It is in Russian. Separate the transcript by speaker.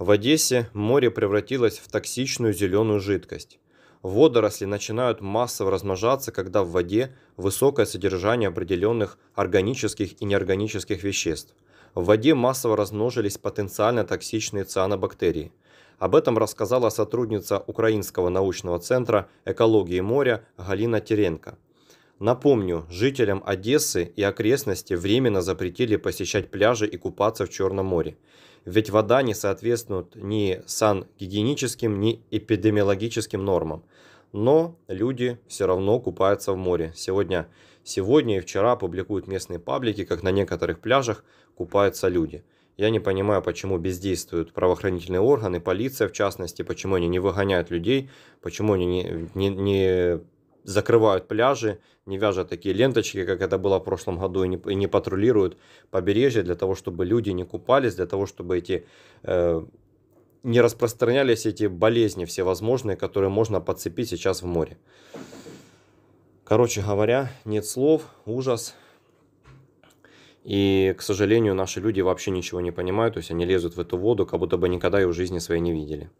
Speaker 1: В Одессе море превратилось в токсичную зеленую жидкость. Водоросли начинают массово размножаться, когда в воде высокое содержание определенных органических и неорганических веществ. В воде массово размножились потенциально токсичные цианобактерии. Об этом рассказала сотрудница Украинского научного центра экологии моря Галина Теренко. Напомню, жителям Одессы и окрестности временно запретили посещать пляжи и купаться в Черном море. Ведь вода не соответствует ни сан-гигиеническим, ни эпидемиологическим нормам. Но люди все равно купаются в море. Сегодня, сегодня и вчера публикуют местные паблики, как на некоторых пляжах купаются люди. Я не понимаю, почему бездействуют правоохранительные органы, полиция в частности, почему они не выгоняют людей, почему они не, не, не закрывают пляжи, не вяжут такие ленточки, как это было в прошлом году, и не, и не патрулируют побережье для того, чтобы люди не купались, для того, чтобы эти э, не распространялись эти болезни всевозможные, которые можно подцепить сейчас в море. Короче говоря, нет слов, ужас. И, к сожалению, наши люди вообще ничего не понимают, то есть они лезут в эту воду, как будто бы никогда ее в жизни своей не видели.